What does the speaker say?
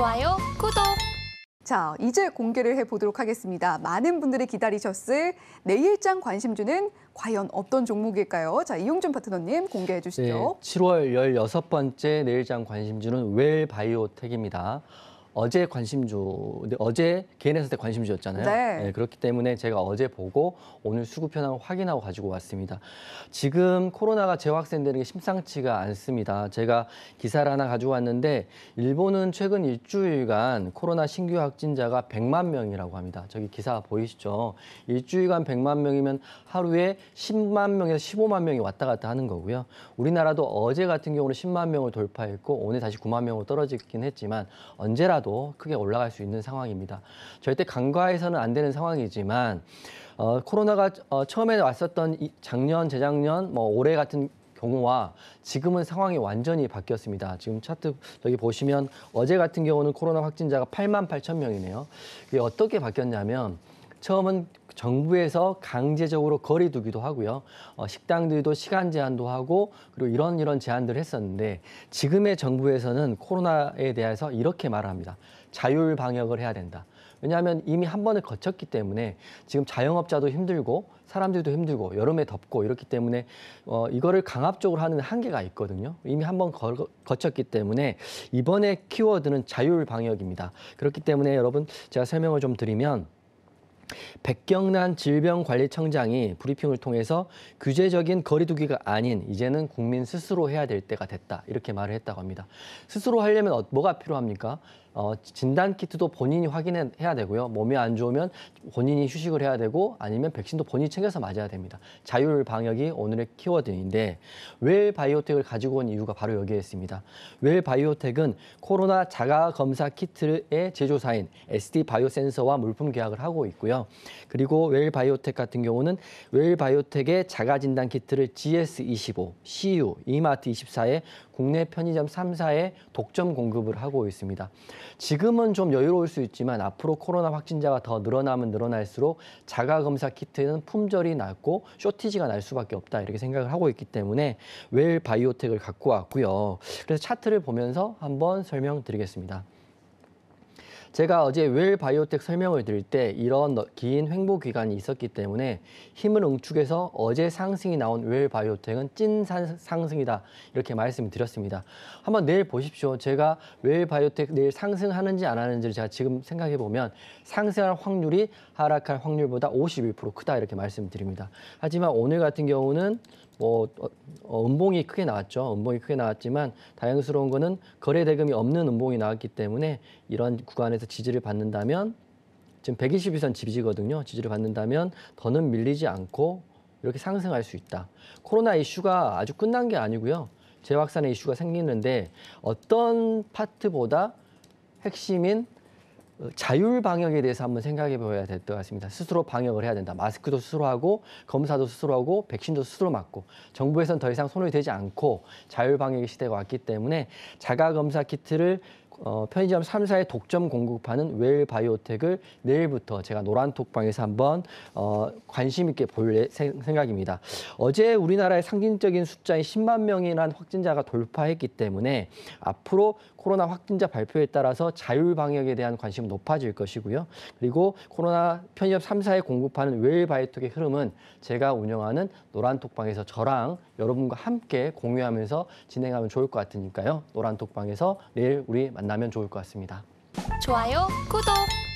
좋아요, 구독! 자, 이제 공개를 해보도록 하겠습니다. 많은 분들이 기다리셨을 내일장 관심주는 과연 어떤 종목일까요? 자, 이용준 파트너님 공개해 주시죠. 네, 7월 16번째 내일장 관심주는 웰바이오텍입니다. 어제 관심주, 어제 개인 회사 때 관심주였잖아요. 네. 네, 그렇기 때문에 제가 어제 보고 오늘 수급 현황을 확인하고 가지고 왔습니다. 지금 코로나가 재확산되는 게 심상치가 않습니다. 제가 기사를 하나 가지고 왔는데 일본은 최근 일주일간 코로나 신규 확진자가 100만 명이라고 합니다. 저기 기사 보이시죠? 일주일간 100만 명이면 하루에 10만 명에서 15만 명이 왔다 갔다 하는 거고요. 우리나라도 어제 같은 경우는 10만 명을 돌파했고 오늘 다시 9만 명으로 떨어지긴 했지만 언제라 하더라도 크게 올라갈 수 있는 상황입니다. 절대 간과해서는 안 되는 상황이지만 어, 코로나가 어, 처음에 왔었던 이, 작년, 재작년, 뭐 올해 같은 경우와 지금은 상황이 완전히 바뀌었습니다. 지금 차트 여기 보시면 어제 같은 경우는 코로나 확진자가 8만 8천 명이네요. 이게 어떻게 바뀌었냐면 처음은 정부에서 강제적으로 거리두기도 하고요. 어, 식당들도 시간 제한도 하고 그리고 이런 이런 제한들을 했었는데 지금의 정부에서는 코로나에 대해서 이렇게 말을 합니다. 자율 방역을 해야 된다. 왜냐하면 이미 한 번을 거쳤기 때문에 지금 자영업자도 힘들고 사람들도 힘들고 여름에 덥고 이렇기 때문에 어, 이거를 강압적으로 하는 한계가 있거든요. 이미 한 번 거쳤기 때문에 이번에 키워드는 자율 방역입니다. 그렇기 때문에 여러분 제가 설명을 좀 드리면 백경란 질병관리청장이 브리핑을 통해서 규제적인 거리두기가 아닌 이제는 국민 스스로 해야 될 때가 됐다 이렇게 말을 했다고 합니다. 스스로 하려면 어, 뭐가 필요합니까? 어, 진단 키트도 본인이 확인해야 되고요. 몸이 안 좋으면 본인이 휴식을 해야 되고 아니면 백신도 본인이 챙겨서 맞아야 됩니다. 자율 방역이 오늘의 키워드인데 웰 바이오텍을 가지고 온 이유가 바로 여기에 있습니다. 웰 바이오텍은 코로나 자가 검사 키트의 제조사인 SD 바이오 센서와 물품 계약을 하고 있고요. 그리고 웰 바이오텍 같은 경우는 웰 바이오텍의 자가 진단 키트를 GS25, CU, 이마트2 4에 국내 편의점 3사에 독점 공급을 하고 있습니다. 지금은 좀 여유로울 수 있지만 앞으로 코로나 확진자가 더 늘어나면 늘어날수록 자가 검사 키트는 품절이 낮고 쇼티지가 날 수밖에 없다 이렇게 생각을 하고 있기 때문에 웰 바이오텍을 갖고 왔고요. 그래서 차트를 보면서 한번 설명드리겠습니다. 제가 어제 웰 바이오텍 설명을 드릴 때 이런 긴 횡보 기간이 있었기 때문에 힘을 응축해서 어제 상승이 나온 웰 바이오텍은 찐 상승이다 이렇게 말씀드렸습니다. 한번 내일 보십시오. 제가 웰 바이오텍 내일 상승하는지 안 하는지를 제가 지금 생각해 보면 상승할 확률이 하락할 확률보다 51% 크다 이렇게 말씀드립니다. 하지만 오늘 같은 경우는 뭐 어, 어, 음봉이 크게 나왔죠. 음봉이 크게 나왔지만 다행스러운 거는 거래 대금이 없는 음봉이 나왔기 때문에 이런 구간에서 지지를 받는다면 지금 120일선 지지거든요. 지지를 받는다면 더는 밀리지 않고 이렇게 상승할 수 있다. 코로나 이슈가 아주 끝난 게 아니고요. 재확산의 이슈가 생기는데 어떤 파트보다 핵심인 어, 자율 방역에 대해서 한번 생각해 보아야 될 것 같습니다. 스스로 방역을 해야 된다. 마스크도 스스로 하고 검사도 스스로 하고 백신도 스스로 맞고 정부에서는더 이상 손을 대지 않고 자율 방역의 시대가 왔기 때문에 자가 검사 키트를 어, 편의점 3사의 독점 공급하는 웰 바이오텍을 내일부터 제가 노란톡방에서 한번 어, 관심 있게 볼 생각입니다. 어제 우리나라의 상징적인 숫자인 10만 명이란 확진자가 돌파했기 때문에 앞으로 코로나 확진자 발표에 따라서 자율 방역에 대한 관심이 높아질 것이고요. 그리고 코로나 편의점 3사에 공급하는 웰 바이오텍의 흐름은 제가 운영하는 노란톡방에서 저랑 여러분과 함께 공유하면서 진행하면 좋을 것 같으니까요. 노란톡방에서 내일 우리 만나면 좋을 것 같습니다. 좋아요, 구독!